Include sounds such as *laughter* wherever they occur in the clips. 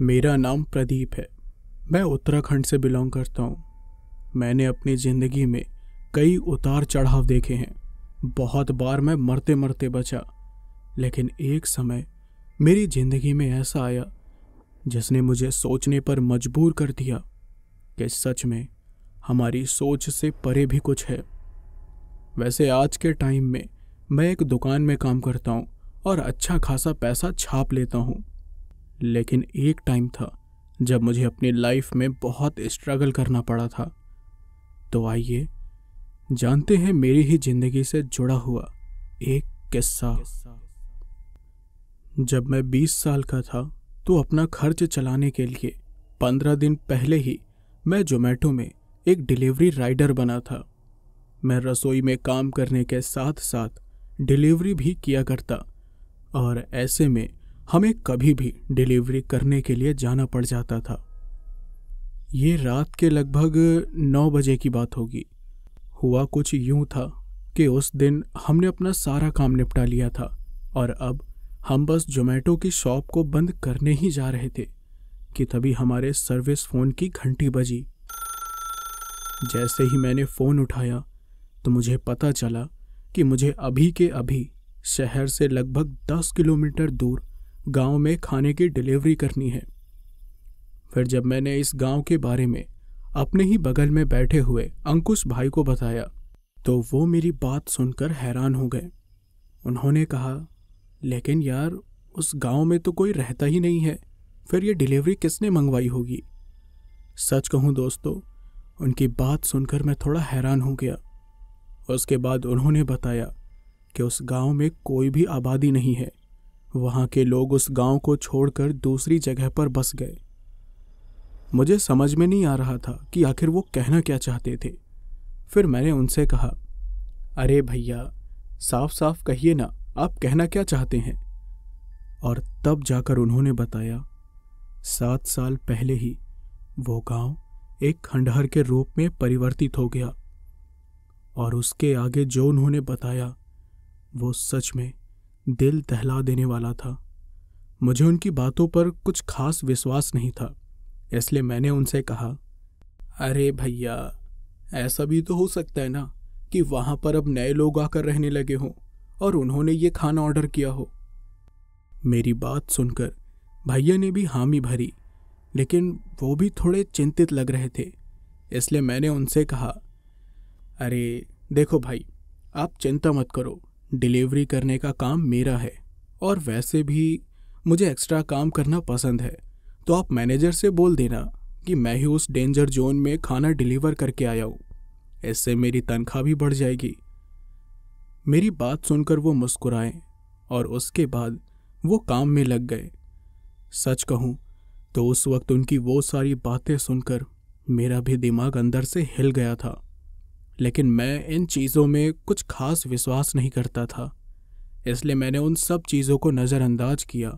मेरा नाम प्रदीप है मैं उत्तराखंड से बिलोंग करता हूँ मैंने अपनी ज़िंदगी में कई उतार चढ़ाव देखे हैं बहुत बार मैं मरते मरते बचा लेकिन एक समय मेरी ज़िंदगी में ऐसा आया जिसने मुझे सोचने पर मजबूर कर दिया कि सच में हमारी सोच से परे भी कुछ है वैसे आज के टाइम में मैं एक दुकान में काम करता हूँ और अच्छा खासा पैसा छाप लेता हूँ लेकिन एक टाइम था जब मुझे अपनी लाइफ में बहुत स्ट्रगल करना पड़ा था तो आइए जानते हैं मेरी ही जिंदगी से जुड़ा हुआ एक किस्सा जब मैं 20 साल का था तो अपना खर्च चलाने के लिए 15 दिन पहले ही मैं जोमेटो में एक डिलीवरी राइडर बना था मैं रसोई में काम करने के साथ साथ डिलीवरी भी किया करता और ऐसे में हमें कभी भी डिलीवरी करने के लिए जाना पड़ जाता था ये रात के लगभग नौ बजे की बात होगी हुआ कुछ यूं था कि उस दिन हमने अपना सारा काम निपटा लिया था और अब हम बस जोमेटो की शॉप को बंद करने ही जा रहे थे कि तभी हमारे सर्विस फ़ोन की घंटी बजी जैसे ही मैंने फ़ोन उठाया तो मुझे पता चला कि मुझे अभी के अभी शहर से लगभग दस किलोमीटर दूर गांव में खाने की डिलीवरी करनी है फिर जब मैंने इस गांव के बारे में अपने ही बगल में बैठे हुए अंकुश भाई को बताया तो वो मेरी बात सुनकर हैरान हो गए उन्होंने कहा लेकिन यार उस गांव में तो कोई रहता ही नहीं है फिर ये डिलीवरी किसने मंगवाई होगी सच कहूँ दोस्तों उनकी बात सुनकर मैं थोड़ा हैरान हो गया उसके बाद उन्होंने बताया कि उस गांव में कोई भी आबादी नहीं है वहाँ के लोग उस गांव को छोड़कर दूसरी जगह पर बस गए मुझे समझ में नहीं आ रहा था कि आखिर वो कहना क्या चाहते थे फिर मैंने उनसे कहा अरे भैया साफ साफ कहिए ना आप कहना क्या चाहते हैं और तब जाकर उन्होंने बताया सात साल पहले ही वो गांव एक खंडहर के रूप में परिवर्तित हो गया और उसके आगे जो उन्होंने बताया वो सच में दिल दहला देने वाला था मुझे उनकी बातों पर कुछ खास विश्वास नहीं था इसलिए मैंने उनसे कहा अरे भैया ऐसा भी तो हो सकता है ना कि वहां पर अब नए लोग आकर रहने लगे हों और उन्होंने ये खाना ऑर्डर किया हो मेरी बात सुनकर भैया ने भी हामी भरी लेकिन वो भी थोड़े चिंतित लग रहे थे इसलिए मैंने उनसे कहा अरे देखो भाई आप चिंता मत करो डिलीवरी करने का काम मेरा है और वैसे भी मुझे एक्स्ट्रा काम करना पसंद है तो आप मैनेजर से बोल देना कि मैं ही उस डेंजर जोन में खाना डिलीवर करके आया हूँ इससे मेरी तनख्वाह भी बढ़ जाएगी मेरी बात सुनकर वो मुस्कुराए और उसके बाद वो काम में लग गए सच कहूँ तो उस वक्त उनकी वो सारी बातें सुनकर मेरा भी दिमाग अंदर से हिल गया था लेकिन मैं इन चीज़ों में कुछ खास विश्वास नहीं करता था इसलिए मैंने उन सब चीज़ों को नज़रअंदाज किया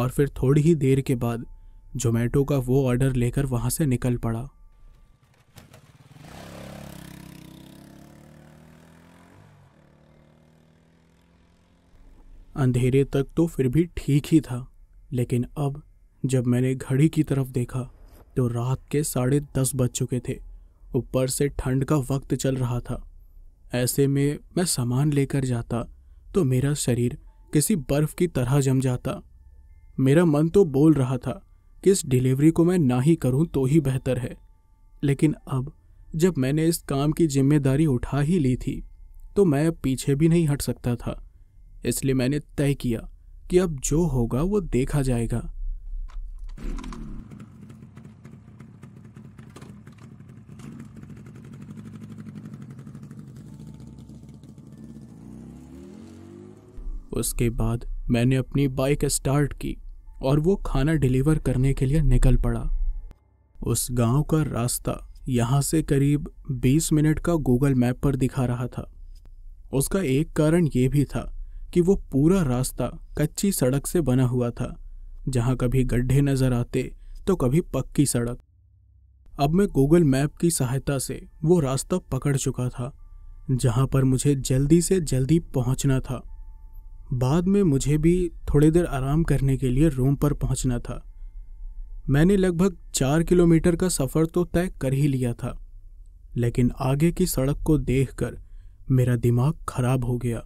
और फिर थोड़ी ही देर के बाद जोमेटो का वो ऑर्डर लेकर वहाँ से निकल पड़ा अंधेरे तक तो फिर भी ठीक ही था लेकिन अब जब मैंने घड़ी की तरफ देखा तो रात के साढ़े दस बज चुके थे ऊपर से ठंड का वक्त चल रहा था ऐसे में मैं सामान लेकर जाता तो मेरा शरीर किसी बर्फ की तरह जम जाता मेरा मन तो बोल रहा था कि इस डिलीवरी को मैं ना ही करूं तो ही बेहतर है लेकिन अब जब मैंने इस काम की जिम्मेदारी उठा ही ली थी तो मैं अब पीछे भी नहीं हट सकता था इसलिए मैंने तय किया कि अब जो होगा वो देखा जाएगा उसके बाद मैंने अपनी बाइक स्टार्ट की और वो खाना डिलीवर करने के लिए निकल पड़ा उस गांव का रास्ता यहाँ से करीब 20 मिनट का गूगल मैप पर दिखा रहा था उसका एक कारण ये भी था कि वो पूरा रास्ता कच्ची सड़क से बना हुआ था जहाँ कभी गड्ढे नजर आते तो कभी पक्की सड़क अब मैं गूगल मैप की सहायता से वो रास्ता पकड़ चुका था जहाँ पर मुझे जल्दी से जल्दी पहुँचना था बाद में मुझे भी थोड़ी देर आराम करने के लिए रूम पर पहुंचना था मैंने लगभग चार किलोमीटर का सफ़र तो तय कर ही लिया था लेकिन आगे की सड़क को देखकर मेरा दिमाग खराब हो गया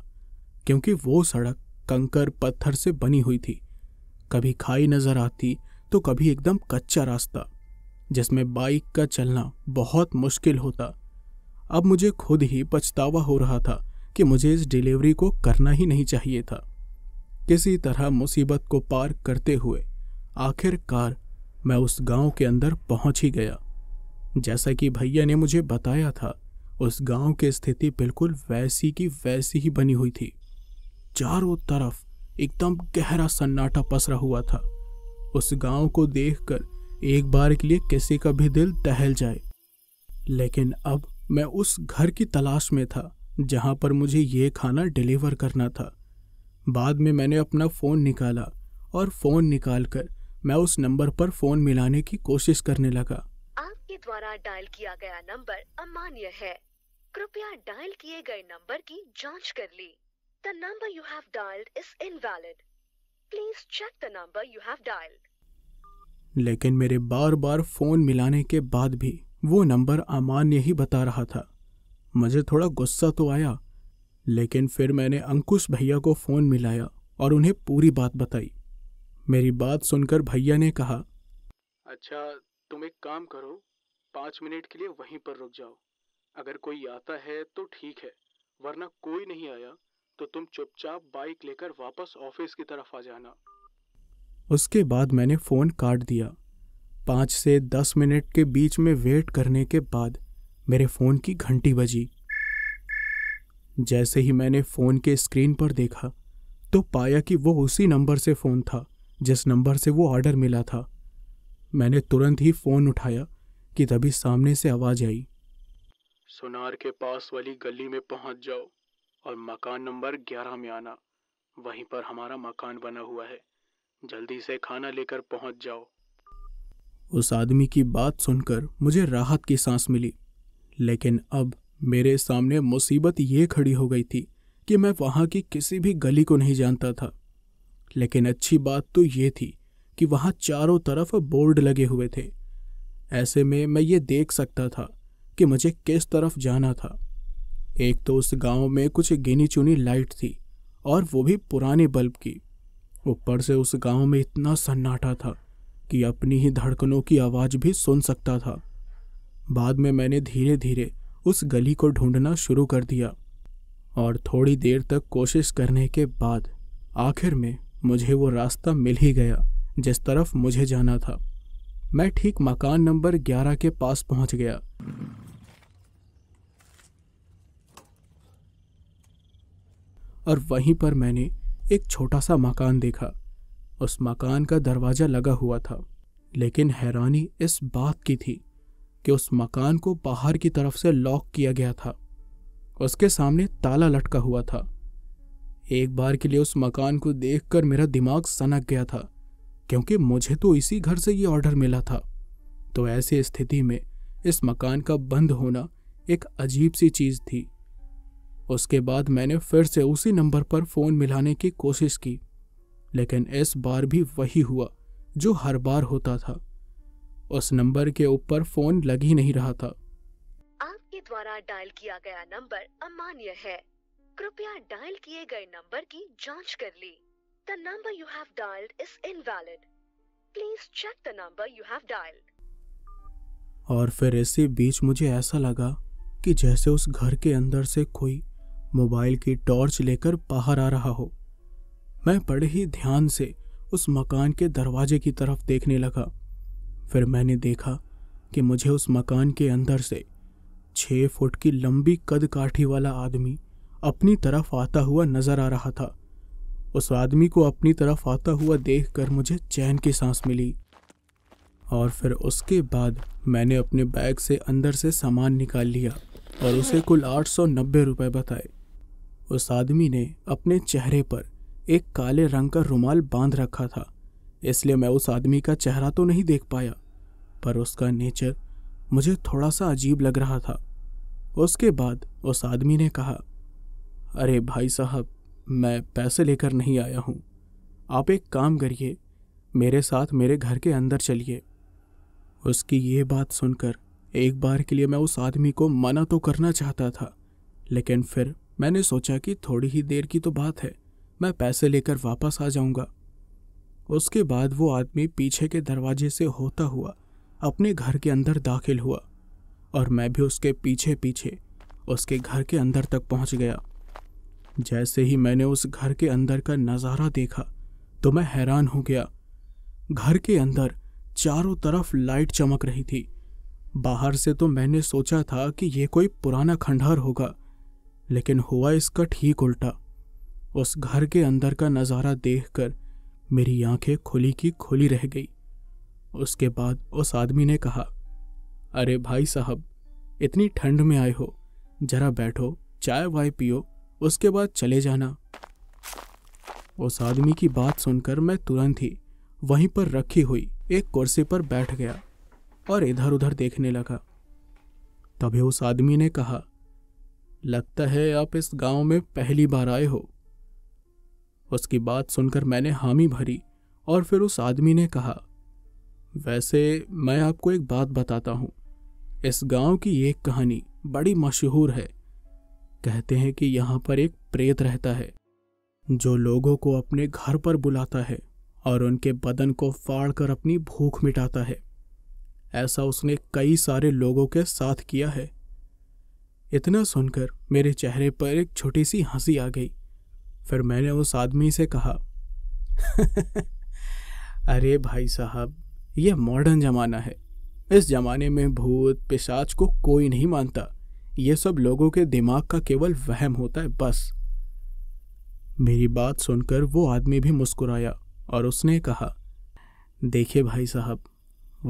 क्योंकि वो सड़क कंकर पत्थर से बनी हुई थी कभी खाई नज़र आती तो कभी एकदम कच्चा रास्ता जिसमें बाइक का चलना बहुत मुश्किल होता अब मुझे खुद ही पछतावा हो रहा था कि मुझे इस डिलीवरी को करना ही नहीं चाहिए था किसी तरह मुसीबत को पार करते हुए आखिरकार मैं उस गांव के अंदर पहुंच ही गया जैसा कि भैया ने मुझे बताया था उस गांव की स्थिति बिल्कुल वैसी की वैसी ही बनी हुई थी चारों तरफ एकदम गहरा सन्नाटा पसरा हुआ था उस गांव को देखकर एक बार के लिए किसी का भी दिल टहल जाए लेकिन अब मैं उस घर की तलाश में था जहाँ पर मुझे ये खाना डिलीवर करना था बाद में मैंने अपना फ़ोन निकाला और फ़ोन निकालकर मैं उस नंबर पर फ़ोन मिलाने की कोशिश करने लगा आपके द्वारा डायल किया गया नंबर अमान्य है कृपया डायल किए गए नंबर की जांच कर ली the number you have dialed is invalid please check the number you have dialed लेकिन मेरे बार बार फोन मिलाने के बाद भी वो नंबर अमान्य ही बता रहा था मुझे थोड़ा गुस्सा तो आया लेकिन फिर मैंने अंकुश भैया को फ़ोन मिलाया और उन्हें पूरी बात बताई मेरी बात सुनकर भैया ने कहा अच्छा तुम एक काम करो पाँच मिनट के लिए वहीं पर रुक जाओ अगर कोई आता है तो ठीक है वरना कोई नहीं आया तो तुम चुपचाप बाइक लेकर वापस ऑफिस की तरफ आ जाना उसके बाद मैंने फ़ोन काट दिया पाँच से दस मिनट के बीच में वेट करने के बाद मेरे फ़ोन की घंटी बजी जैसे ही मैंने फ़ोन के स्क्रीन पर देखा तो पाया कि वो उसी नंबर से फ़ोन था जिस नंबर से वो ऑर्डर मिला था मैंने तुरंत ही फ़ोन उठाया कि तभी सामने से आवाज़ आई सुनार के पास वाली गली में पहुंच जाओ और मकान नंबर ग्यारह में आना वहीं पर हमारा मकान बना हुआ है जल्दी से खाना लेकर पहुंच जाओ उस आदमी की बात सुनकर मुझे राहत की सांस मिली लेकिन अब मेरे सामने मुसीबत ये खड़ी हो गई थी कि मैं वहाँ की किसी भी गली को नहीं जानता था लेकिन अच्छी बात तो ये थी कि वहाँ चारों तरफ बोर्ड लगे हुए थे ऐसे में मैं ये देख सकता था कि मुझे किस तरफ जाना था एक तो उस गांव में कुछ गिनी चुनी लाइट थी और वो भी पुराने बल्ब की ऊपर से उस गांव में इतना सन्नाटा था कि अपनी ही धड़कनों की आवाज़ भी सुन सकता था बाद में मैंने धीरे धीरे उस गली को ढूंढना शुरू कर दिया और थोड़ी देर तक कोशिश करने के बाद आखिर में मुझे वो रास्ता मिल ही गया जिस तरफ मुझे जाना था मैं ठीक मकान नंबर 11 के पास पहुंच गया और वहीं पर मैंने एक छोटा सा मकान देखा उस मकान का दरवाज़ा लगा हुआ था लेकिन हैरानी इस बात की थी कि उस मकान को बाहर की तरफ से लॉक किया गया था उसके सामने ताला लटका हुआ था एक बार के लिए उस मकान को देखकर मेरा दिमाग सनक गया था क्योंकि मुझे तो इसी घर से ये ऑर्डर मिला था तो ऐसी स्थिति में इस मकान का बंद होना एक अजीब सी चीज़ थी उसके बाद मैंने फिर से उसी नंबर पर फ़ोन मिलाने की कोशिश की लेकिन इस बार भी वही हुआ जो हर बार होता था उस नंबर के ऊपर फोन लग ही नहीं रहा था आपके द्वारा डायल किया गया नंबर अमान्य है कृपया डायल किए गए नंबर की जांच कर ली the number you have dialed is invalid please check the number you have dialed और फिर इसी बीच मुझे ऐसा लगा कि जैसे उस घर के अंदर से कोई मोबाइल की टॉर्च लेकर बाहर आ रहा हो मैं बड़े ही ध्यान से उस मकान के दरवाजे की तरफ देखने लगा फिर मैंने देखा कि मुझे उस मकान के अंदर से छः फुट की लंबी कद काठी वाला आदमी अपनी तरफ आता हुआ नजर आ रहा था उस आदमी को अपनी तरफ आता हुआ कर मुझे चैन की सांस मिली और फिर उसके बाद मैंने अपने बैग से अंदर से सामान निकाल लिया और उसे कुल आठ सौ नब्बे रुपये बताए उस आदमी ने अपने चेहरे पर एक काले रंग का रुमाल बांध रखा था इसलिए मैं उस आदमी का चेहरा तो नहीं देख पाया पर उसका नेचर मुझे थोड़ा सा अजीब लग रहा था उसके बाद उस आदमी ने कहा अरे भाई साहब मैं पैसे लेकर नहीं आया हूँ आप एक काम करिए मेरे साथ मेरे घर के अंदर चलिए उसकी ये बात सुनकर एक बार के लिए मैं उस आदमी को मना तो करना चाहता था लेकिन फिर मैंने सोचा कि थोड़ी ही देर की तो बात है मैं पैसे लेकर वापस आ जाऊंगा उसके बाद वो आदमी पीछे के दरवाजे से होता हुआ अपने घर के अंदर दाखिल हुआ और मैं भी उसके पीछे पीछे उसके घर के अंदर तक पहुंच गया जैसे ही मैंने उस घर के अंदर का नज़ारा देखा तो मैं हैरान हो गया घर के अंदर चारों तरफ लाइट चमक रही थी बाहर से तो मैंने सोचा था कि यह कोई पुराना खंडहर होगा लेकिन हुआ इसका ठीक उल्टा उस घर के अंदर का नज़ारा देखकर मेरी आंखें खुली की खुली रह गई उसके बाद उस आदमी ने कहा अरे भाई साहब इतनी ठंड में आए हो जरा बैठो चाय वाय पियो उसके बाद चले जाना उस आदमी की बात सुनकर मैं तुरंत ही वहीं पर रखी हुई एक कुर्सी पर बैठ गया और इधर उधर देखने लगा तभी उस आदमी ने कहा लगता है आप इस गांव में पहली बार आए हो उसकी बात सुनकर मैंने हामी भरी और फिर उस आदमी ने कहा वैसे मैं आपको एक बात बताता हूँ इस गांव की एक कहानी बड़ी मशहूर है कहते हैं कि यहाँ पर एक प्रेत रहता है जो लोगों को अपने घर पर बुलाता है और उनके बदन को फाड़ कर अपनी भूख मिटाता है ऐसा उसने कई सारे लोगों के साथ किया है इतना सुनकर मेरे चेहरे पर एक छोटी सी हंसी आ गई फिर मैंने उस आदमी से कहा *laughs* अरे भाई साहब यह मॉडर्न ज़माना है इस ज़माने में भूत पिशाच को कोई नहीं मानता यह सब लोगों के दिमाग का केवल वहम होता है बस मेरी बात सुनकर वो आदमी भी मुस्कुराया और उसने कहा देखिए भाई साहब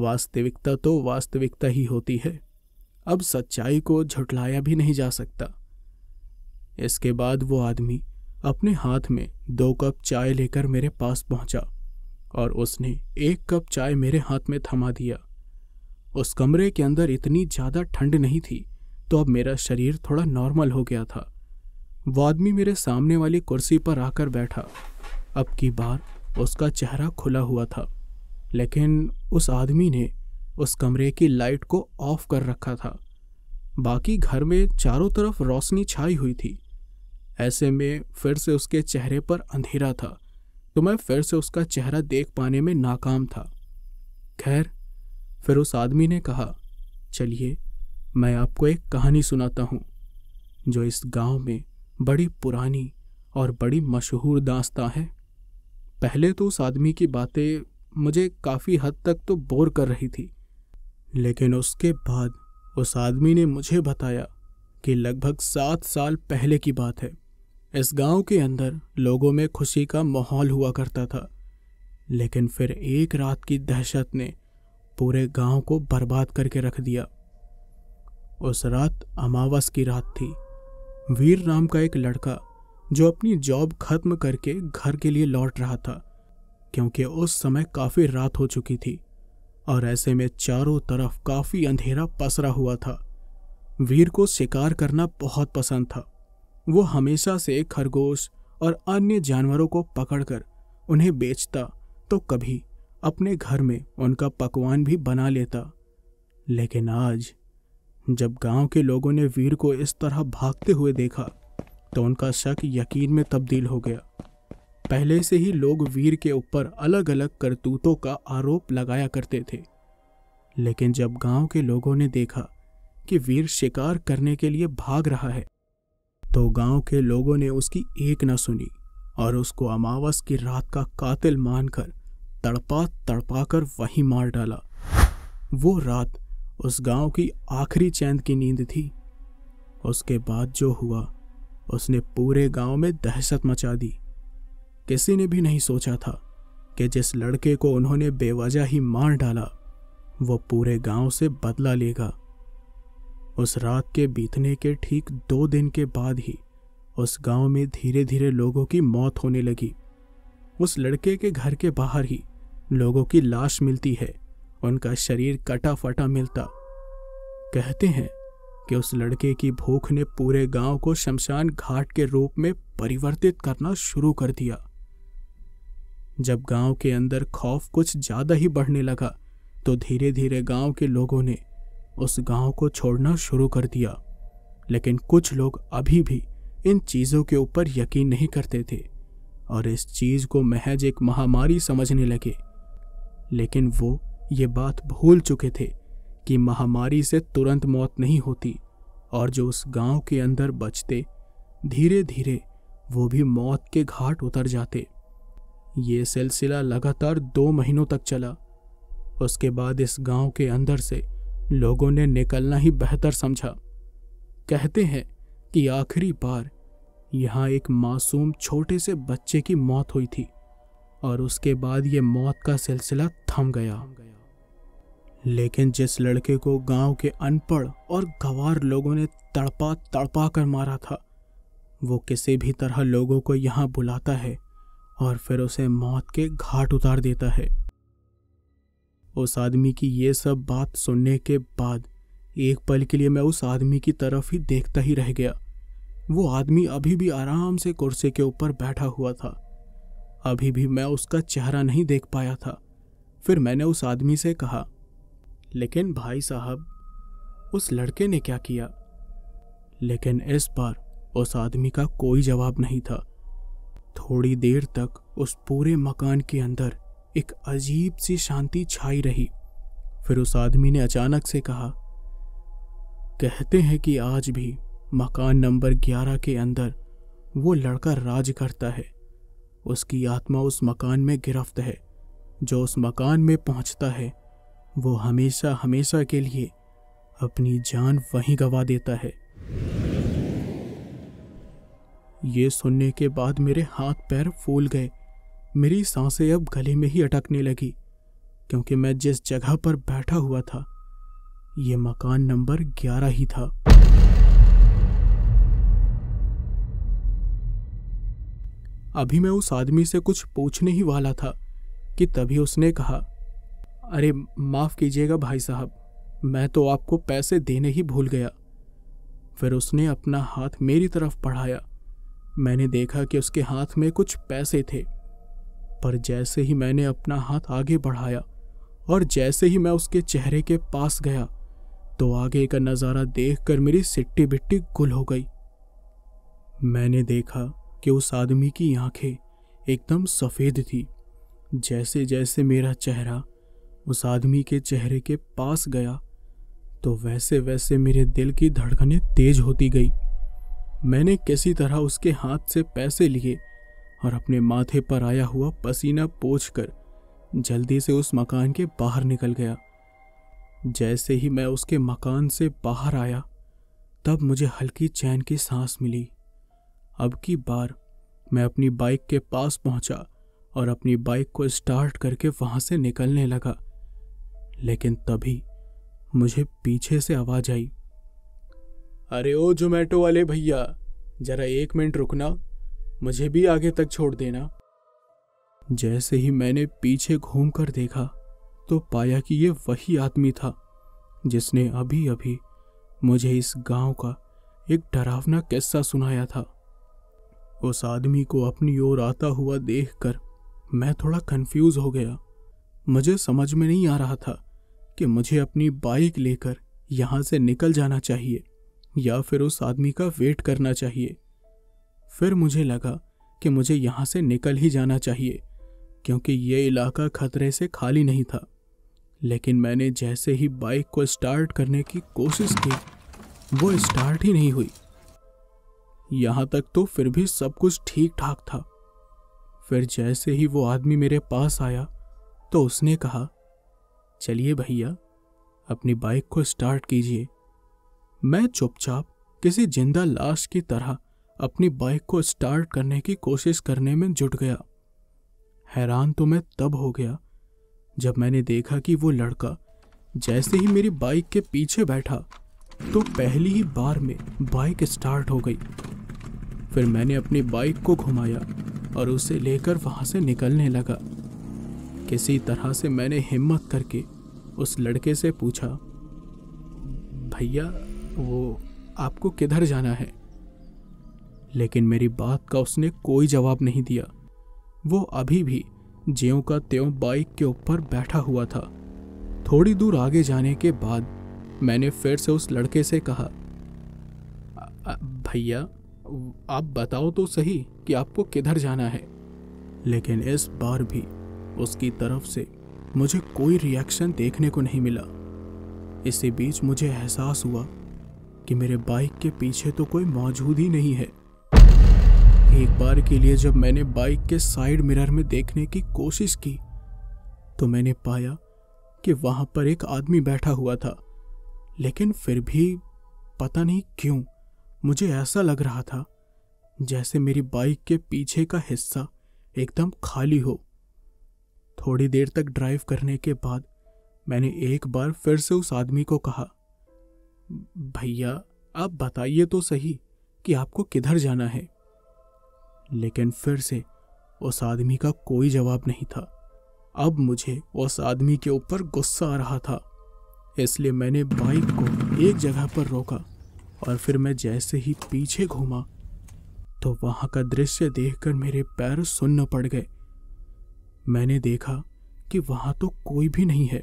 वास्तविकता तो वास्तविकता ही होती है अब सच्चाई को झुटलाया भी नहीं जा सकता इसके बाद वो आदमी अपने हाथ में दो कप चाय लेकर मेरे पास पहुंचा और उसने एक कप चाय मेरे हाथ में थमा दिया उस कमरे के अंदर इतनी ज़्यादा ठंड नहीं थी तो अब मेरा शरीर थोड़ा नॉर्मल हो गया था वो आदमी मेरे सामने वाली कुर्सी पर आकर बैठा अब की बार उसका चेहरा खुला हुआ था लेकिन उस आदमी ने उस कमरे की लाइट को ऑफ कर रखा था बाकी घर में चारों तरफ रोशनी छाई हुई थी ऐसे में फिर से उसके चेहरे पर अंधेरा था तो मैं फिर से उसका चेहरा देख पाने में नाकाम था खैर फिर उस आदमी ने कहा चलिए मैं आपको एक कहानी सुनाता हूँ जो इस गांव में बड़ी पुरानी और बड़ी मशहूर दास्ता है पहले तो उस आदमी की बातें मुझे काफ़ी हद तक तो बोर कर रही थी लेकिन उसके बाद उस आदमी ने मुझे बताया कि लगभग सात साल पहले की बात है इस गांव के अंदर लोगों में खुशी का माहौल हुआ करता था लेकिन फिर एक रात की दहशत ने पूरे गांव को बर्बाद करके रख दिया उस रात अमावस की रात थी वीर नाम का एक लड़का जो अपनी जॉब खत्म करके घर के लिए लौट रहा था क्योंकि उस समय काफ़ी रात हो चुकी थी और ऐसे में चारों तरफ काफ़ी अंधेरा पसरा हुआ था वीर को शिकार करना बहुत पसंद था वो हमेशा से खरगोश और अन्य जानवरों को पकड़कर उन्हें बेचता तो कभी अपने घर में उनका पकवान भी बना लेता लेकिन आज जब गांव के लोगों ने वीर को इस तरह भागते हुए देखा तो उनका शक यकीन में तब्दील हो गया पहले से ही लोग वीर के ऊपर अलग अलग करतूतों का आरोप लगाया करते थे लेकिन जब गांव के लोगों ने देखा कि वीर शिकार करने के लिए भाग रहा है तो गांव के लोगों ने उसकी एक न सुनी और उसको अमावस की रात का कातिल मानकर तड़पा तड़पा कर वहीं मार डाला वो रात उस गांव की आखिरी चैंद की नींद थी उसके बाद जो हुआ उसने पूरे गांव में दहशत मचा दी किसी ने भी नहीं सोचा था कि जिस लड़के को उन्होंने बेवजह ही मार डाला वो पूरे गांव से बदला लेगा उस रात के बीतने के ठीक दो दिन के बाद ही उस गांव में धीरे धीरे लोगों की मौत होने लगी उस लड़के के घर के बाहर ही लोगों की लाश मिलती है उनका शरीर कटा फटा मिलता कहते हैं कि उस लड़के की भूख ने पूरे गांव को शमशान घाट के रूप में परिवर्तित करना शुरू कर दिया जब गांव के अंदर खौफ कुछ ज्यादा ही बढ़ने लगा तो धीरे धीरे गांव के लोगों ने उस गांव को छोड़ना शुरू कर दिया लेकिन कुछ लोग अभी भी इन चीज़ों के ऊपर यकीन नहीं करते थे और इस चीज़ को महज एक महामारी समझने लगे लेकिन वो ये बात भूल चुके थे कि महामारी से तुरंत मौत नहीं होती और जो उस गांव के अंदर बचते धीरे धीरे वो भी मौत के घाट उतर जाते ये सिलसिला लगातार दो महीनों तक चला उसके बाद इस गांव के अंदर से लोगों ने निकलना ही बेहतर समझा कहते हैं कि आखिरी बार यहाँ एक मासूम छोटे से बच्चे की मौत हुई थी और उसके बाद ये मौत का सिलसिला थम गया लेकिन जिस लड़के को गांव के अनपढ़ और गवार लोगों ने तड़पा तड़पा कर मारा था वो किसी भी तरह लोगों को यहाँ बुलाता है और फिर उसे मौत के घाट उतार देता है उस आदमी की ये सब बात सुनने के बाद एक पल के लिए मैं उस आदमी की तरफ ही देखता ही रह गया वो आदमी अभी भी आराम से कुर्सी के ऊपर बैठा हुआ था अभी भी मैं उसका चेहरा नहीं देख पाया था फिर मैंने उस आदमी से कहा लेकिन भाई साहब उस लड़के ने क्या किया लेकिन इस बार उस आदमी का कोई जवाब नहीं था थोड़ी देर तक उस पूरे मकान के अंदर एक अजीब सी शांति छाई रही फिर उस आदमी ने अचानक से कहा कहते हैं कि आज भी मकान नंबर ग्यारह के अंदर वो लड़का राज करता है उसकी आत्मा उस मकान में गिरफ्त है जो उस मकान में पहुंचता है वो हमेशा हमेशा के लिए अपनी जान वहीं गवा देता है ये सुनने के बाद मेरे हाथ पैर फूल गए मेरी सांसें अब गले में ही अटकने लगी क्योंकि मैं जिस जगह पर बैठा हुआ था ये मकान नंबर ग्यारह ही था अभी मैं उस आदमी से कुछ पूछने ही वाला था कि तभी उसने कहा अरे माफ़ कीजिएगा भाई साहब मैं तो आपको पैसे देने ही भूल गया फिर उसने अपना हाथ मेरी तरफ बढ़ाया मैंने देखा कि उसके हाथ में कुछ पैसे थे पर जैसे ही मैंने अपना हाथ आगे बढ़ाया और जैसे ही मैं उसके चेहरे के पास गया तो आगे का नज़ारा देखकर मेरी सिट्टी बिट्टी गुल हो गई मैंने देखा कि उस आदमी की आंखें एकदम सफ़ेद थी जैसे जैसे मेरा चेहरा उस आदमी के चेहरे के पास गया तो वैसे वैसे मेरे दिल की धड़कनें तेज होती गई मैंने किसी तरह उसके हाथ से पैसे लिए और अपने माथे पर आया हुआ पसीना पोछ कर जल्दी से उस मकान के बाहर निकल गया जैसे ही मैं उसके मकान से बाहर आया तब मुझे हल्की चैन की सांस मिली अब की बार मैं अपनी बाइक के पास पहुंचा और अपनी बाइक को स्टार्ट करके वहां से निकलने लगा लेकिन तभी मुझे पीछे से आवाज आई अरे ओ जोमेटो वाले भैया जरा एक मिनट रुकना मुझे भी आगे तक छोड़ देना जैसे ही मैंने पीछे घूम कर देखा तो पाया कि ये वही आदमी था जिसने अभी अभी मुझे इस गांव का एक डरावना किस्सा सुनाया था उस आदमी को अपनी ओर आता हुआ देखकर मैं थोड़ा कंफ्यूज हो गया मुझे समझ में नहीं आ रहा था कि मुझे अपनी बाइक लेकर यहाँ से निकल जाना चाहिए या फिर उस आदमी का वेट करना चाहिए फिर मुझे लगा कि मुझे यहाँ से निकल ही जाना चाहिए क्योंकि ये इलाका खतरे से खाली नहीं था लेकिन मैंने जैसे ही बाइक को स्टार्ट करने की कोशिश की वो स्टार्ट ही नहीं हुई यहाँ तक तो फिर भी सब कुछ ठीक ठाक था फिर जैसे ही वो आदमी मेरे पास आया तो उसने कहा चलिए भैया अपनी बाइक को स्टार्ट कीजिए मैं चुपचाप किसी जिंदा लाश की तरह अपनी बाइक को स्टार्ट करने की कोशिश करने में जुट गया हैरान तो मैं तब हो गया जब मैंने देखा कि वो लड़का जैसे ही मेरी बाइक के पीछे बैठा तो पहली ही बार में बाइक स्टार्ट हो गई फिर मैंने अपनी बाइक को घुमाया और उसे लेकर वहां से निकलने लगा किसी तरह से मैंने हिम्मत करके उस लड़के से पूछा भैया वो आपको किधर जाना है लेकिन मेरी बात का उसने कोई जवाब नहीं दिया वो अभी भी ज्यों का त्यों बाइक के ऊपर बैठा हुआ था थोड़ी दूर आगे जाने के बाद मैंने फिर से उस लड़के से कहा भैया आप बताओ तो सही कि आपको किधर जाना है लेकिन इस बार भी उसकी तरफ से मुझे कोई रिएक्शन देखने को नहीं मिला इसी बीच मुझे एहसास हुआ कि मेरे बाइक के पीछे तो कोई मौजूद ही नहीं है एक बार के लिए जब मैंने बाइक के साइड मिरर में देखने की कोशिश की तो मैंने पाया कि वहां पर एक आदमी बैठा हुआ था लेकिन फिर भी पता नहीं क्यों मुझे ऐसा लग रहा था जैसे मेरी बाइक के पीछे का हिस्सा एकदम खाली हो थोड़ी देर तक ड्राइव करने के बाद मैंने एक बार फिर से उस आदमी को कहा भैया आप बताइए तो सही कि आपको किधर जाना है लेकिन फिर से उस आदमी का कोई जवाब नहीं था अब मुझे उस आदमी के ऊपर गुस्सा आ रहा था इसलिए मैंने बाइक को एक जगह पर रोका और फिर मैं जैसे ही पीछे घूमा तो वहाँ का दृश्य देखकर मेरे पैर सुन्न पड़ गए मैंने देखा कि वहाँ तो कोई भी नहीं है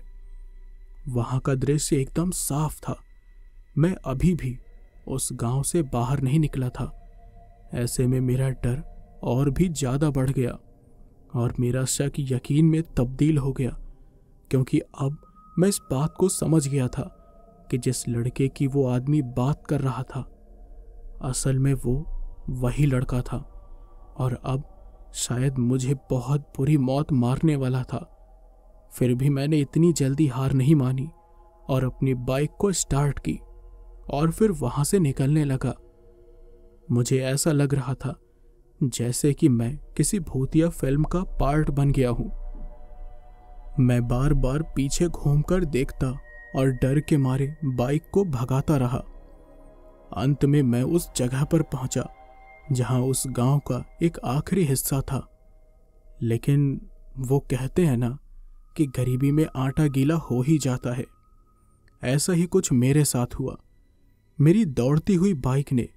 वहाँ का दृश्य एकदम साफ था मैं अभी भी उस गांव से बाहर नहीं निकला था ऐसे में मेरा डर और भी ज़्यादा बढ़ गया और मेरा शक यकीन में तब्दील हो गया क्योंकि अब मैं इस बात को समझ गया था कि जिस लड़के की वो आदमी बात कर रहा था असल में वो वही लड़का था और अब शायद मुझे बहुत बुरी मौत मारने वाला था फिर भी मैंने इतनी जल्दी हार नहीं मानी और अपनी बाइक को स्टार्ट की और फिर वहाँ से निकलने लगा मुझे ऐसा लग रहा था जैसे कि मैं किसी भूतिया फिल्म का पार्ट बन गया हूं मैं बार बार पीछे घूमकर देखता और डर के मारे बाइक को भगाता रहा अंत में मैं उस जगह पर पहुंचा जहां उस गांव का एक आखिरी हिस्सा था लेकिन वो कहते हैं ना कि गरीबी में आटा गीला हो ही जाता है ऐसा ही कुछ मेरे साथ हुआ मेरी दौड़ती हुई बाइक ने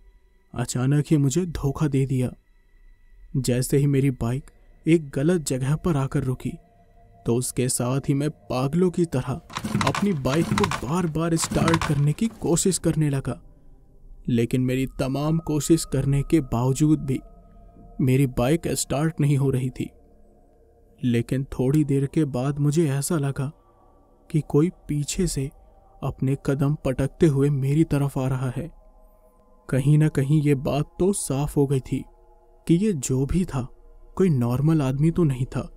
अचानक ही मुझे धोखा दे दिया जैसे ही मेरी बाइक एक गलत जगह पर आकर रुकी तो उसके साथ ही मैं पागलों की तरह अपनी बाइक को बार बार स्टार्ट करने की कोशिश करने लगा लेकिन मेरी तमाम कोशिश करने के बावजूद भी मेरी बाइक स्टार्ट नहीं हो रही थी लेकिन थोड़ी देर के बाद मुझे ऐसा लगा कि कोई पीछे से अपने कदम पटकते हुए मेरी तरफ आ रहा है कहीं ना कहीं ये बात तो साफ हो गई थी कि ये जो भी था कोई नॉर्मल आदमी तो नहीं था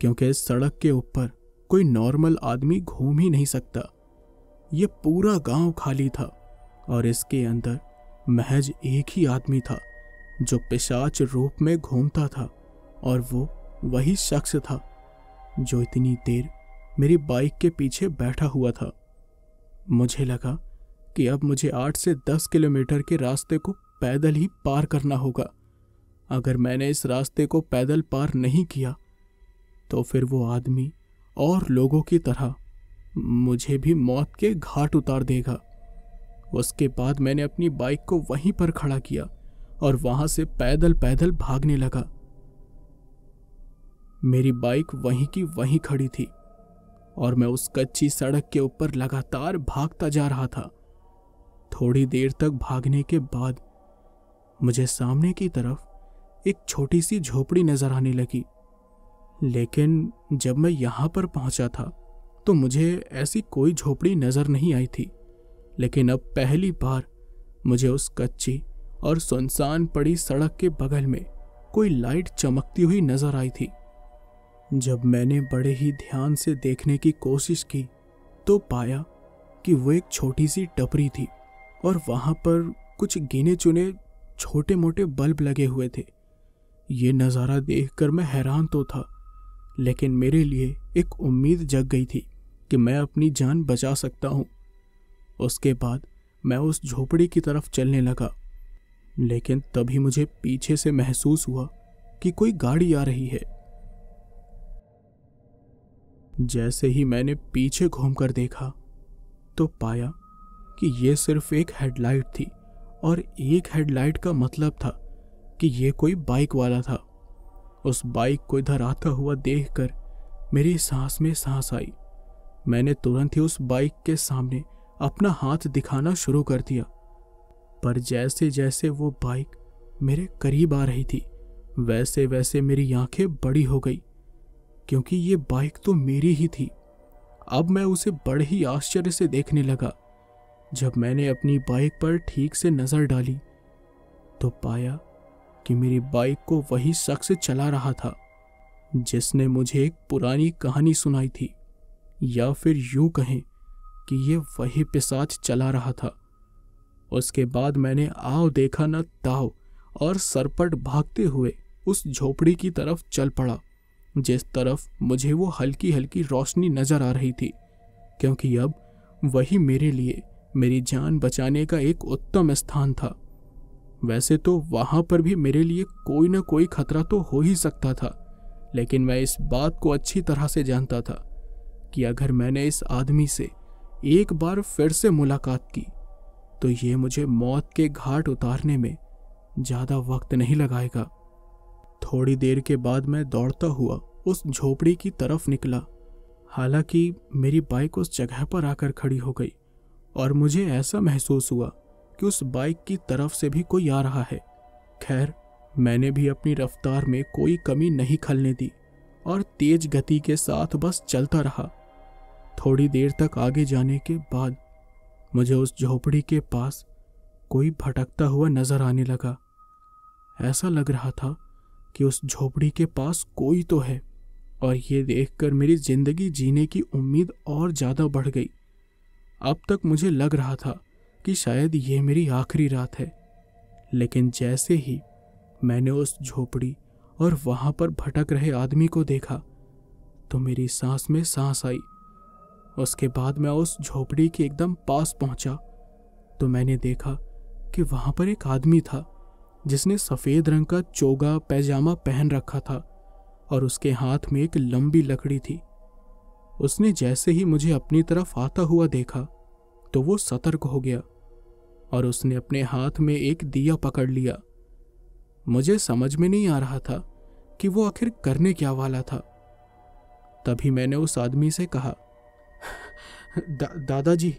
क्योंकि इस सड़क के ऊपर कोई नॉर्मल आदमी घूम ही नहीं सकता ये पूरा गांव खाली था और इसके अंदर महज एक ही आदमी था जो पिशाच रूप में घूमता था और वो वही शख्स था जो इतनी देर मेरी बाइक के पीछे बैठा हुआ था मुझे लगा कि अब मुझे आठ से दस किलोमीटर के रास्ते को पैदल ही पार करना होगा अगर मैंने इस रास्ते को पैदल पार नहीं किया तो फिर वो आदमी और लोगों की तरह मुझे भी मौत के घाट उतार देगा उसके बाद मैंने अपनी बाइक को वहीं पर खड़ा किया और वहां से पैदल पैदल भागने लगा मेरी बाइक वहीं की वहीं खड़ी थी और मैं उस कच्ची सड़क के ऊपर लगातार भागता जा रहा था थोड़ी देर तक भागने के बाद मुझे सामने की तरफ एक छोटी सी झोपड़ी नजर आने लगी लेकिन जब मैं यहाँ पर पहुंचा था तो मुझे ऐसी कोई झोपड़ी नजर नहीं आई थी लेकिन अब पहली बार मुझे उस कच्ची और सुनसान पड़ी सड़क के बगल में कोई लाइट चमकती हुई नजर आई थी जब मैंने बड़े ही ध्यान से देखने की कोशिश की तो पाया कि वो एक छोटी सी टपरी थी और वहां पर कुछ गिने चुने छोटे मोटे बल्ब लगे हुए थे ये नज़ारा देखकर मैं हैरान तो था लेकिन मेरे लिए एक उम्मीद जग गई थी कि मैं अपनी जान बचा सकता हूँ उसके बाद मैं उस झोपड़ी की तरफ चलने लगा लेकिन तभी मुझे पीछे से महसूस हुआ कि कोई गाड़ी आ रही है जैसे ही मैंने पीछे घूमकर देखा तो पाया कि यह सिर्फ एक हेडलाइट थी और एक हेडलाइट का मतलब था कि ये कोई बाइक वाला था उस बाइक को इधर आता हुआ देखकर मेरी सांस में सांस आई मैंने तुरंत ही उस बाइक के सामने अपना हाथ दिखाना शुरू कर दिया पर जैसे जैसे वो बाइक मेरे करीब आ रही थी वैसे वैसे मेरी आंखें बड़ी हो गई क्योंकि ये बाइक तो मेरी ही थी अब मैं उसे बड़े ही आश्चर्य से देखने लगा जब मैंने अपनी बाइक पर ठीक से नज़र डाली तो पाया कि मेरी बाइक को वही शख्स चला रहा था जिसने मुझे एक पुरानी कहानी सुनाई थी या फिर यूं कहें कि ये वही पिसाच चला रहा था उसके बाद मैंने आओ देखा न ताओ और सरपट भागते हुए उस झोपड़ी की तरफ चल पड़ा जिस तरफ मुझे वो हल्की हल्की रोशनी नजर आ रही थी क्योंकि अब वही मेरे लिए मेरी जान बचाने का एक उत्तम स्थान था वैसे तो वहां पर भी मेरे लिए कोई ना कोई खतरा तो हो ही सकता था लेकिन मैं इस बात को अच्छी तरह से जानता था कि अगर मैंने इस आदमी से एक बार फिर से मुलाकात की तो ये मुझे मौत के घाट उतारने में ज़्यादा वक्त नहीं लगाएगा थोड़ी देर के बाद मैं दौड़ता हुआ उस झोपड़ी की तरफ निकला हालांकि मेरी बाइक उस जगह पर आकर खड़ी हो गई और मुझे ऐसा महसूस हुआ कि उस बाइक की तरफ से भी कोई आ रहा है खैर मैंने भी अपनी रफ्तार में कोई कमी नहीं खलने दी और तेज गति के साथ बस चलता रहा थोड़ी देर तक आगे जाने के बाद मुझे उस झोपड़ी के पास कोई भटकता हुआ नजर आने लगा ऐसा लग रहा था कि उस झोपड़ी के पास कोई तो है और ये देखकर मेरी ज़िंदगी जीने की उम्मीद और ज़्यादा बढ़ गई अब तक मुझे लग रहा था कि शायद ये मेरी आखिरी रात है लेकिन जैसे ही मैंने उस झोपड़ी और वहाँ पर भटक रहे आदमी को देखा तो मेरी सांस में सांस आई उसके बाद मैं उस झोपड़ी के एकदम पास पहुंचा तो मैंने देखा कि वहाँ पर एक आदमी था जिसने सफ़ेद रंग का चोगा पैजामा पहन रखा था और उसके हाथ में एक लंबी लकड़ी थी उसने जैसे ही मुझे अपनी तरफ आता हुआ देखा तो वो सतर्क हो गया और उसने अपने हाथ में एक दिया पकड़ लिया मुझे समझ में नहीं आ रहा था कि वो आखिर करने क्या वाला था तभी मैंने उस आदमी से कहा दा, दादाजी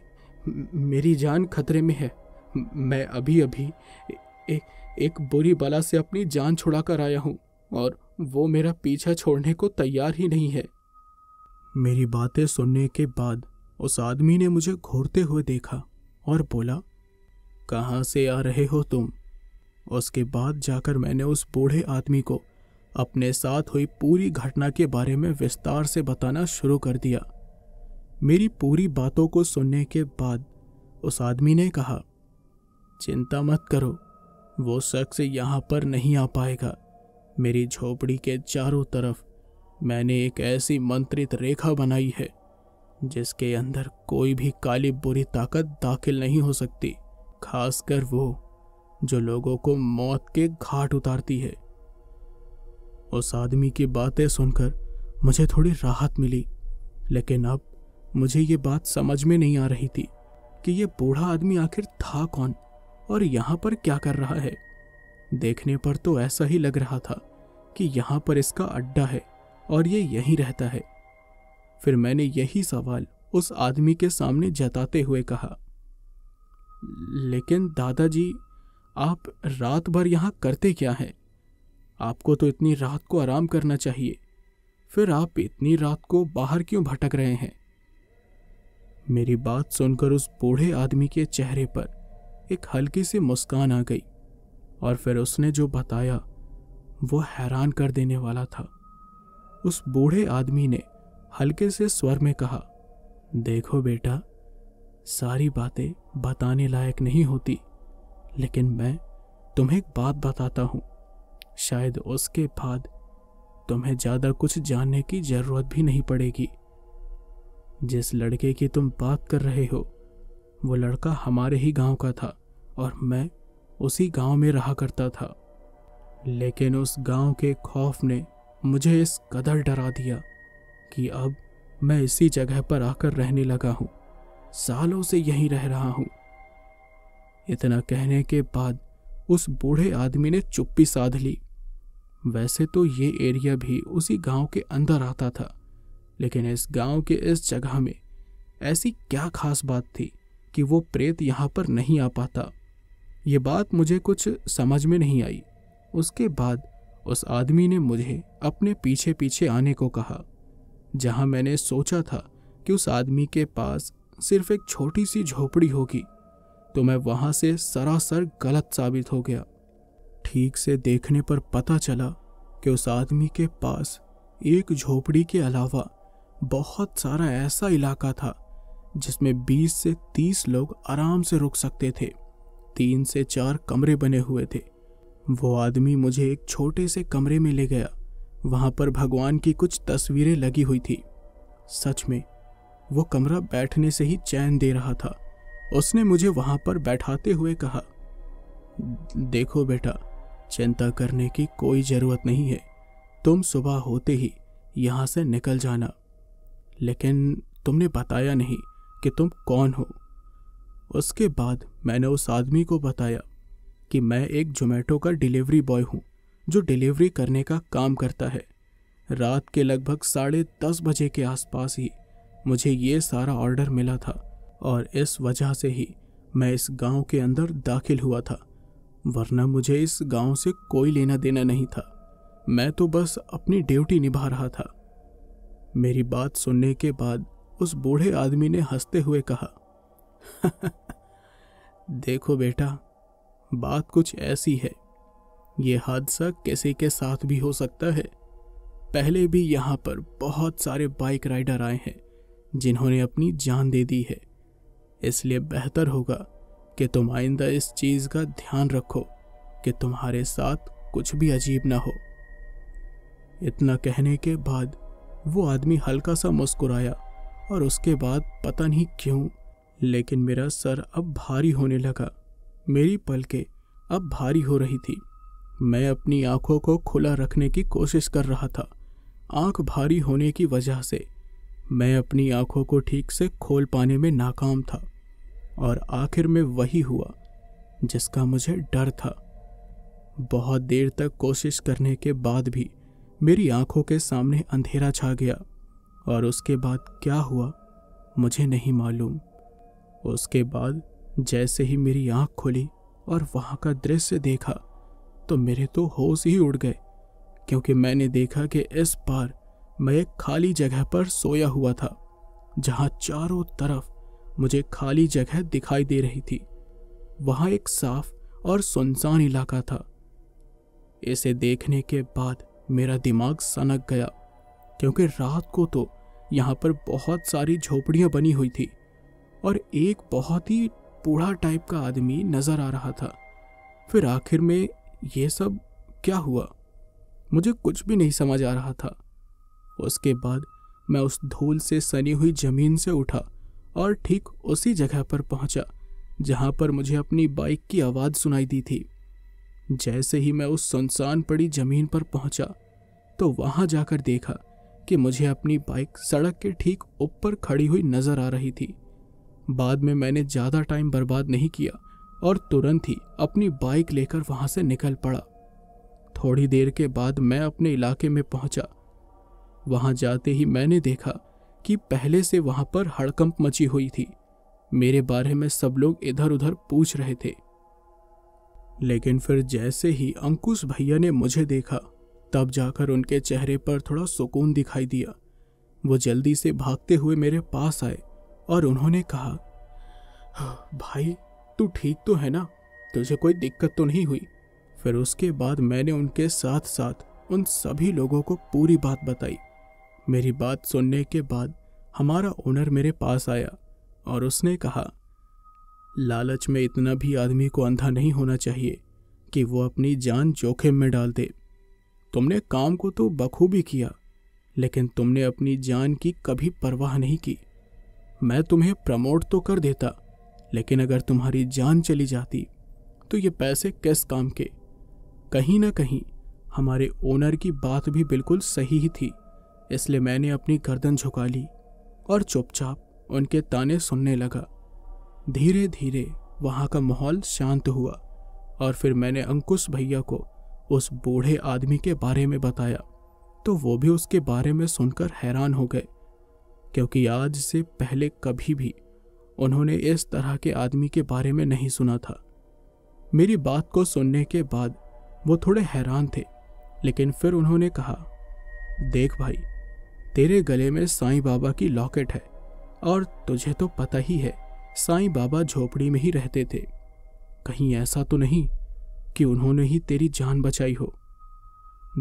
मेरी जान खतरे में है मैं अभी अभी ए, एक बुरी बला से अपनी जान छुड़ा कर आया हूँ और वो मेरा पीछा छोड़ने को तैयार ही नहीं है मेरी बातें सुनने के बाद उस आदमी ने मुझे घूरते हुए देखा और बोला कहाँ से आ रहे हो तुम उसके बाद जाकर मैंने उस बूढ़े आदमी को अपने साथ हुई पूरी घटना के बारे में विस्तार से बताना शुरू कर दिया मेरी पूरी बातों को सुनने के बाद उस आदमी ने कहा चिंता मत करो वो शख्स यहाँ पर नहीं आ पाएगा मेरी झोपड़ी के चारों तरफ मैंने एक ऐसी मंत्रित रेखा बनाई है जिसके अंदर कोई भी काली बुरी ताकत दाखिल नहीं हो सकती खासकर वो जो लोगों को मौत के घाट उतारती है उस आदमी की बातें सुनकर मुझे थोड़ी राहत मिली लेकिन अब मुझे ये बात समझ में नहीं आ रही थी कि ये बूढ़ा आदमी आखिर था कौन और यहाँ पर क्या कर रहा है देखने पर तो ऐसा ही लग रहा था कि यहाँ पर इसका अड्डा है और ये यहीं रहता है फिर मैंने यही सवाल उस आदमी के सामने जताते हुए कहा लेकिन दादाजी आप रात भर यहाँ करते क्या हैं आपको तो इतनी रात को आराम करना चाहिए फिर आप इतनी रात को बाहर क्यों भटक रहे हैं मेरी बात सुनकर उस बूढ़े आदमी के चेहरे पर एक हल्की सी मुस्कान आ गई और फिर उसने जो बताया वो हैरान कर देने वाला था उस बूढ़े आदमी ने हल्के से स्वर में कहा देखो बेटा सारी बातें बताने लायक नहीं होती लेकिन मैं तुम्हें एक बात बताता हूँ शायद उसके बाद तुम्हें ज़्यादा कुछ जानने की ज़रूरत भी नहीं पड़ेगी जिस लड़के की तुम बात कर रहे हो वो लड़का हमारे ही गांव का था और मैं उसी गांव में रहा करता था लेकिन उस गांव के खौफ ने मुझे इस कदर डरा दिया कि अब मैं इसी जगह पर आकर रहने लगा हूँ सालों से यहीं रह रहा हूं इतना कहने के बाद उस बूढ़े आदमी ने चुप्पी साध ली वैसे तो ये एरिया भी उसी गांव के अंदर आता था लेकिन इस गांव के इस जगह में ऐसी क्या खास बात थी कि वो प्रेत यहाँ पर नहीं आ पाता ये बात मुझे कुछ समझ में नहीं आई उसके बाद उस आदमी ने मुझे अपने पीछे पीछे आने को कहा जहाँ मैंने सोचा था कि उस आदमी के पास सिर्फ एक छोटी सी झोपड़ी होगी तो मैं वहां से सरासर गलत साबित हो गया ठीक से देखने पर पता चला कि उस आदमी के पास एक झोपड़ी के अलावा बहुत सारा ऐसा इलाका था जिसमें 20 से 30 लोग आराम से रुक सकते थे तीन से चार कमरे बने हुए थे वो आदमी मुझे एक छोटे से कमरे में ले गया वहां पर भगवान की कुछ तस्वीरें लगी हुई थी सच में वो कमरा बैठने से ही चैन दे रहा था उसने मुझे वहां पर बैठाते हुए कहा देखो बेटा चिंता करने की कोई ज़रूरत नहीं है तुम सुबह होते ही यहाँ से निकल जाना लेकिन तुमने बताया नहीं कि तुम कौन हो उसके बाद मैंने उस आदमी को बताया कि मैं एक जोमेटो का डिलीवरी बॉय हूँ जो डिलीवरी करने का काम करता है रात के लगभग साढ़े दस बजे के आसपास ही मुझे ये सारा ऑर्डर मिला था और इस वजह से ही मैं इस गांव के अंदर दाखिल हुआ था वरना मुझे इस गांव से कोई लेना देना नहीं था मैं तो बस अपनी ड्यूटी निभा रहा था मेरी बात सुनने के बाद उस बूढ़े आदमी ने हंसते हुए कहा *laughs* देखो बेटा बात कुछ ऐसी है ये हादसा किसी के साथ भी हो सकता है पहले भी यहाँ पर बहुत सारे बाइक राइडर आए हैं जिन्होंने अपनी जान दे दी है इसलिए बेहतर होगा कि तुम आइंदा इस चीज़ का ध्यान रखो कि तुम्हारे साथ कुछ भी अजीब ना हो इतना कहने के बाद वो आदमी हल्का सा मुस्कुराया और उसके बाद पता नहीं क्यों लेकिन मेरा सर अब भारी होने लगा मेरी पलकें अब भारी हो रही थी मैं अपनी आंखों को खुला रखने की कोशिश कर रहा था आंख भारी होने की वजह से मैं अपनी आंखों को ठीक से खोल पाने में नाकाम था और आखिर में वही हुआ जिसका मुझे डर था बहुत देर तक कोशिश करने के बाद भी मेरी आंखों के सामने अंधेरा छा गया और उसके बाद क्या हुआ मुझे नहीं मालूम उसके बाद जैसे ही मेरी आंख खुली और वहाँ का दृश्य देखा तो मेरे तो होश ही उड़ गए क्योंकि मैंने देखा कि इस बार मैं एक खाली जगह पर सोया हुआ था जहां चारों तरफ मुझे खाली जगह दिखाई दे रही थी वहां एक साफ और सुनसान इलाका था इसे देखने के बाद मेरा दिमाग सनक गया क्योंकि रात को तो यहाँ पर बहुत सारी झोपड़ियाँ बनी हुई थी और एक बहुत ही बूढ़ा टाइप का आदमी नज़र आ रहा था फिर आखिर में ये सब क्या हुआ मुझे कुछ भी नहीं समझ आ रहा था उसके बाद मैं उस धूल से सनी हुई जमीन से उठा और ठीक उसी जगह पर पहुंचा जहां पर मुझे अपनी बाइक की आवाज़ सुनाई दी थी जैसे ही मैं उस सुनसान पड़ी जमीन पर पहुंचा तो वहां जाकर देखा कि मुझे अपनी बाइक सड़क के ठीक ऊपर खड़ी हुई नज़र आ रही थी बाद में मैंने ज़्यादा टाइम बर्बाद नहीं किया और तुरंत ही अपनी बाइक लेकर वहां से निकल पड़ा थोड़ी देर के बाद मैं अपने इलाके में पहुंचा वहां जाते ही मैंने देखा कि पहले से वहां पर हड़कंप मची हुई थी मेरे बारे में सब लोग इधर उधर पूछ रहे थे लेकिन फिर जैसे ही अंकुश भैया ने मुझे देखा तब जाकर उनके चेहरे पर थोड़ा सुकून दिखाई दिया वो जल्दी से भागते हुए मेरे पास आए और उन्होंने कहा हाँ, भाई तू ठीक तो है ना तुझे कोई दिक्कत तो नहीं हुई फिर उसके बाद मैंने उनके साथ साथ उन सभी लोगों को पूरी बात बताई मेरी बात सुनने के बाद हमारा ओनर मेरे पास आया और उसने कहा लालच में इतना भी आदमी को अंधा नहीं होना चाहिए कि वो अपनी जान जोखिम में डाल दे तुमने काम को तो बखूबी किया लेकिन तुमने अपनी जान की कभी परवाह नहीं की मैं तुम्हें प्रमोट तो कर देता लेकिन अगर तुम्हारी जान चली जाती तो ये पैसे किस काम के कहीं ना कहीं हमारे ओनर की बात भी बिल्कुल सही ही थी इसलिए मैंने अपनी गर्दन झुका ली और चुपचाप उनके ताने सुनने लगा धीरे धीरे वहाँ का माहौल शांत हुआ और फिर मैंने अंकुश भैया को उस बूढ़े आदमी के बारे में बताया तो वो भी उसके बारे में सुनकर हैरान हो गए क्योंकि आज से पहले कभी भी उन्होंने इस तरह के आदमी के बारे में नहीं सुना था मेरी बात को सुनने के बाद वो थोड़े हैरान थे लेकिन फिर उन्होंने कहा देख भाई तेरे गले में साईं बाबा की लॉकेट है और तुझे तो पता ही है साईं बाबा झोपड़ी में ही रहते थे कहीं ऐसा तो नहीं कि उन्होंने ही तेरी जान बचाई हो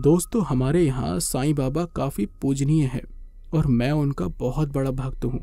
दोस्तों हमारे यहाँ साईं बाबा काफ़ी पूजनीय है और मैं उनका बहुत बड़ा भक्त हूँ